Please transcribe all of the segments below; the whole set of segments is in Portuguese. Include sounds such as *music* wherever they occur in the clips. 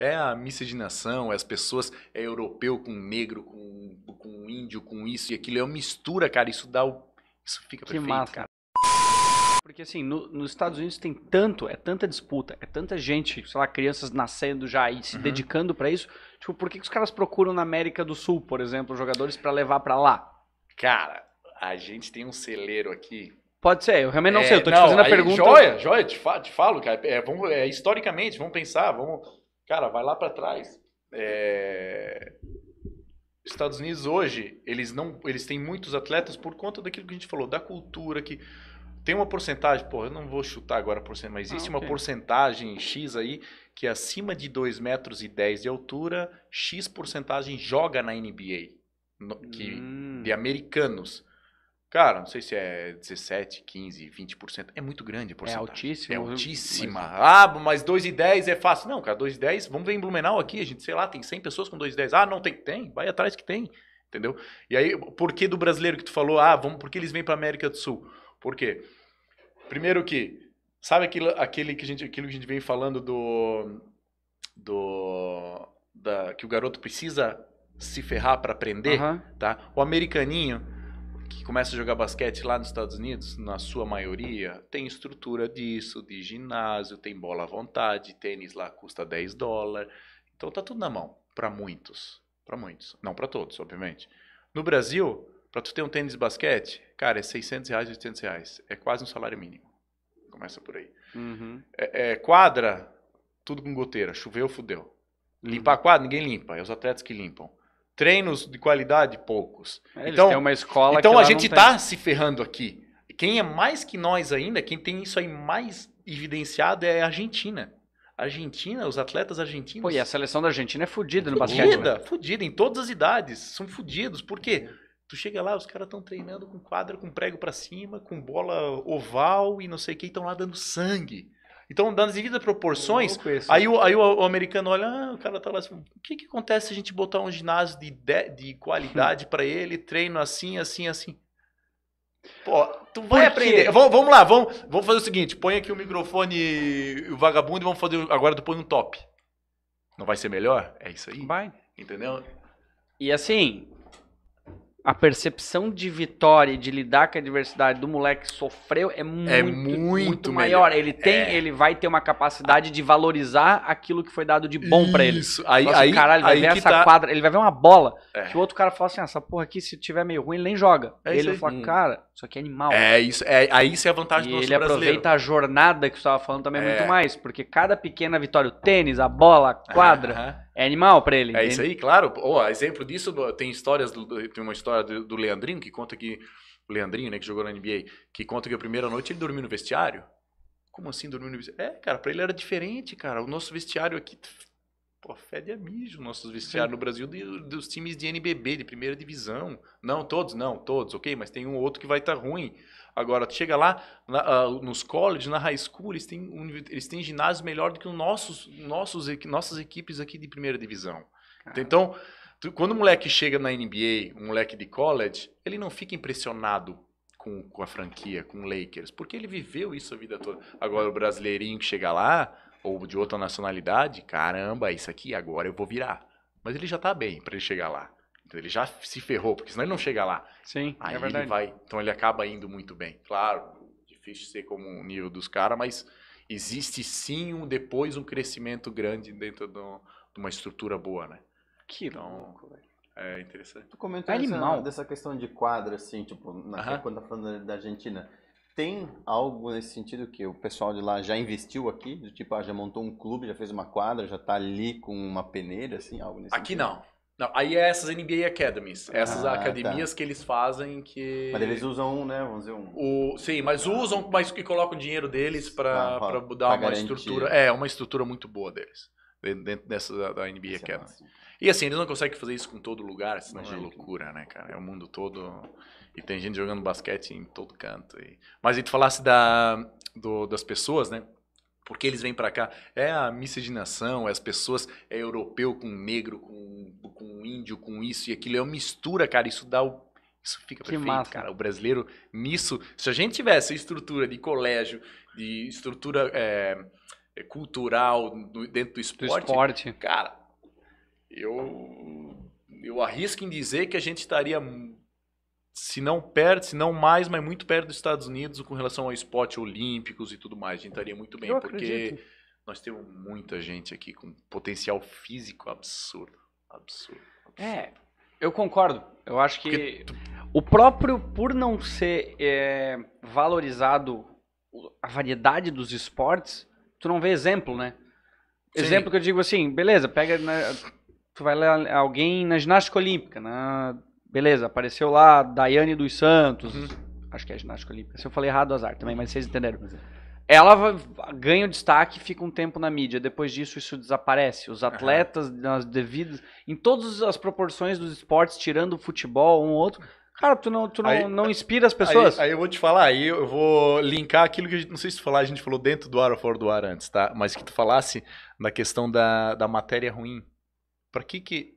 É a miscigenação, é as pessoas, é europeu com negro, com, com índio, com isso e aquilo. É uma mistura, cara. Isso dá o. Isso fica que perfeito, massa. cara. Porque assim, no, nos Estados Unidos tem tanto, é tanta disputa, é tanta gente, sei lá, crianças nascendo já e se uhum. dedicando para isso. Tipo, por que, que os caras procuram na América do Sul, por exemplo, jogadores para levar para lá? Cara, a gente tem um celeiro aqui Pode ser, eu realmente não é, sei, eu tô não, te fazendo a aí, pergunta. Joia, joia, te, falo, cara. É, vamos, é, historicamente, vamos pensar, vamos. Cara, vai lá para trás. É... Estados Unidos hoje, eles não, eles têm muitos atletas por conta daquilo que a gente falou, da cultura que tem uma porcentagem, pô, eu não vou chutar agora a porcentagem, mas ah, existe ah, okay. uma porcentagem X aí que é acima de 2 metros e 10 de altura, X porcentagem joga na NBA, no, que hum. de americanos. Cara, não sei se é 17, 15, 20%. É muito grande a é porcentagem. É altíssima. É ah, altíssima. Mas... Ah, mas 2,10 é fácil. Não, cara, 2,10, vamos ver em Blumenau aqui, a gente, sei lá, tem 100 pessoas com 2,10. Ah, não tem? Tem, vai atrás que tem. Entendeu? E aí, por que do brasileiro que tu falou, ah, vamos, por que eles vêm para América do Sul? Por quê? Primeiro que, sabe aquilo, aquele que a gente, aquilo que a gente vem falando do... do da, que o garoto precisa se ferrar para aprender, uhum. tá? O americaninho que começa a jogar basquete lá nos Estados Unidos, na sua maioria, tem estrutura disso, de ginásio, tem bola à vontade, tênis lá custa 10 dólares. Então tá tudo na mão, para muitos, para muitos, não para todos, obviamente. No Brasil, para tu ter um tênis de basquete, cara, é 600 reais, 800 reais, é quase um salário mínimo. Começa por aí. Uhum. É, é, quadra, tudo com goteira, choveu, fudeu. Limpar a quadra, ninguém limpa, é os atletas que limpam. Treinos de qualidade, poucos. É, então, é uma escola Então a gente está se ferrando aqui. Quem é mais que nós ainda, quem tem isso aí mais evidenciado é a Argentina. Argentina, os atletas argentinos. Pô, e a seleção da Argentina é fodida no basquete. Fudida, né? fudida, em todas as idades. São fudidos. Por quê? Tu chega lá, os caras estão treinando com quadra, com prego para cima, com bola oval e não sei o que, estão lá dando sangue. Então, as devidas proporções, né? aí, o, aí o, americano olha, ah, o cara tá lá assim, o que, que acontece se a gente botar um ginásio de, de, de qualidade para ele, treino assim, assim, assim? Pô, tu vai aprender. Vamos, vamos, lá, vamos, vamos fazer o seguinte: põe aqui o microfone o vagabundo e vamos fazer agora tu põe um top. Não vai ser melhor? É isso aí. Vai. Entendeu? E assim, a percepção de vitória e de lidar com a adversidade do moleque sofreu é muito, é muito, muito maior. Ele tem, é. ele vai ter uma capacidade de valorizar aquilo que foi dado de bom para ele. Isso, aí, Nossa, assim, aí, caralho, ele vai ver essa tá... quadra, ele vai ver uma bola é. que o outro cara fala assim: ah, essa porra aqui, se tiver meio ruim, ele nem joga. É ele fala, hum. cara, isso aqui é animal. É, isso, é, aí isso é a vantagem e do nosso ele brasileiro. aproveita a jornada que você estava falando também é. muito mais, porque cada pequena vitória, o tênis, a bola, a quadra é animal para ele. É isso aí, claro. Oh, exemplo disso, tem histórias, do, tem uma história do, do, Leandrinho que conta que, o Leandrinho, né, que jogou na NBA, que conta que a primeira noite ele dormiu no vestiário. Como assim dormiu no vestiário? É, cara, pra ele era diferente, cara. O nosso vestiário aqui Pô, fede a mijo nossos vestiários no Brasil de, dos times de NBB, de primeira divisão. Não todos, não, todos, ok, mas tem um outro que vai estar tá ruim. Agora, tu chega lá, na, uh, nos colleges, na high school, eles têm, um, eles têm ginásio melhor do que os nossos, nossos, nossas equipes aqui de primeira divisão. Caramba. Então, tu, quando o moleque chega na NBA, um moleque de college, ele não fica impressionado com, com a franquia, com o Lakers, porque ele viveu isso a vida toda. Agora, o brasileirinho que chega lá ou de outra nacionalidade, caramba, isso aqui agora eu vou virar. Mas ele já está bem para ele chegar lá. Então ele já se ferrou, porque senão ele não chega lá. Sim, é Aí é verdade. Ele vai, então ele acaba indo muito bem. Claro, difícil ser como o nível dos caras, mas existe sim um, depois um crescimento grande dentro do, de uma estrutura boa, né? Que então, louco, velho. É interessante. Tu comentou Animal. Essa, dessa questão de quadra, assim, tipo, na, uh -huh. quando tá falando da Argentina. Tem algo nesse sentido que o pessoal de lá já investiu aqui? Do tipo, ah, já montou um clube, já fez uma quadra, já tá ali com uma peneira, assim, algo nesse Aqui sentido? não. Não, aí é essas NBA Academies, essas ah, academias tá. que eles fazem que... Mas eles usam, né, vamos dizer, um... O, sim, mas usam, mas que colocam o dinheiro deles para ah, pra mudar pra uma garantir. estrutura, é, uma estrutura muito boa deles, dentro dessa da NBA é Academy. e assim, eles não conseguem fazer isso com todo lugar, senão Imagina. é loucura, né, cara, é o mundo todo... E tem gente jogando basquete em todo canto. E... Mas e tu falasse da, do, das pessoas, né? Porque eles vêm para cá. É a miscigenação, é as pessoas, é europeu com negro, com, com índio, com isso e aquilo. É uma mistura, cara. Isso dá o isso fica que perfeito, massa. cara. O brasileiro, nisso, se a gente tivesse estrutura de colégio, de estrutura é, cultural dentro do esporte, do esporte, cara, eu, eu arrisco em dizer que a gente estaria se não perto, se não mais, mas muito perto dos Estados Unidos com relação ao esporte olímpicos e tudo mais. A gente estaria muito bem, Eu porque acredito. nós temos muita gente aqui com potencial físico absurdo. Absurdo. absurdo. É. Eu concordo. Eu acho que tu... o próprio, por não ser é, valorizado a variedade dos esportes, tu não vê exemplo, né? Sim. Exemplo que eu digo assim, beleza, pega. Né, tu vai lá alguém na ginástica olímpica, na Beleza, apareceu lá Daiane dos Santos. Uhum. Acho que é ginástica olímpica. Se eu falei errado, azar também, mas vocês entenderam. É. Ela ganha o destaque, fica um tempo na mídia. Depois disso, isso desaparece. Os atletas, nas devidas. Em todas as proporções dos esportes, tirando o futebol, um ou outro, Cara, tu não, tu não, aí, não inspira as pessoas? Aí, aí, eu vou te falar, aí eu vou linkar aquilo que a gente, não sei se tu falar, a gente falou dentro do ar ou fora do ar antes, tá? Mas que tu falasse na questão da, da matéria ruim. Pra que que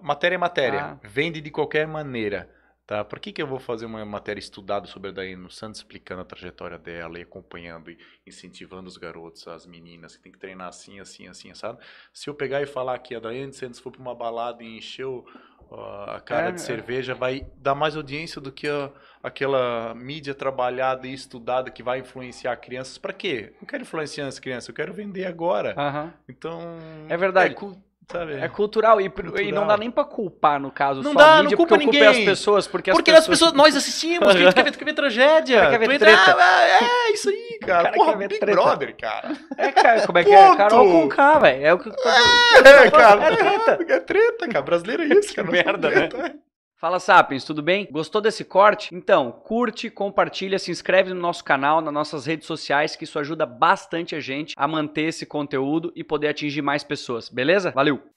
matéria é matéria. Ah. Vende de qualquer maneira. Tá? Por que, que eu vou fazer uma matéria estudada sobre a Daiane Santos, explicando a trajetória dela e acompanhando e incentivando os garotos, as meninas, que tem que treinar assim, assim, assim, sabe? Se eu pegar e falar que a Daiane Santos foi para uma balada e encheu uh, a cara é, de é. cerveja, vai dar mais audiência do que a, aquela mídia trabalhada e estudada que vai influenciar crianças. Para quê? Não quero influenciar as crianças, eu quero vender agora. Uh -huh. Então. É verdade. É, Sabe? É cultural e, cultural. e não dá nem pra culpar, no caso, não só dá, a mídia, não culpa porque ninguém. as pessoas. Porque, as, porque pessoas... as pessoas... Nós assistimos, *laughs* que quer ver, quer ver tragédia. Quer ver entra, treta. Ah, é, é isso aí, *laughs* cara. cara Porra, Big treta. Brother, cara. É, cara, como é que é? é? Carol com K, velho. É o que... É, é, cara. É treta. É treta, cara. Brasileiro é isso, *laughs* cara. Merda, né? Fala Sapiens, tudo bem? Gostou desse corte? Então, curte, compartilha, se inscreve no nosso canal, nas nossas redes sociais, que isso ajuda bastante a gente a manter esse conteúdo e poder atingir mais pessoas, beleza? Valeu!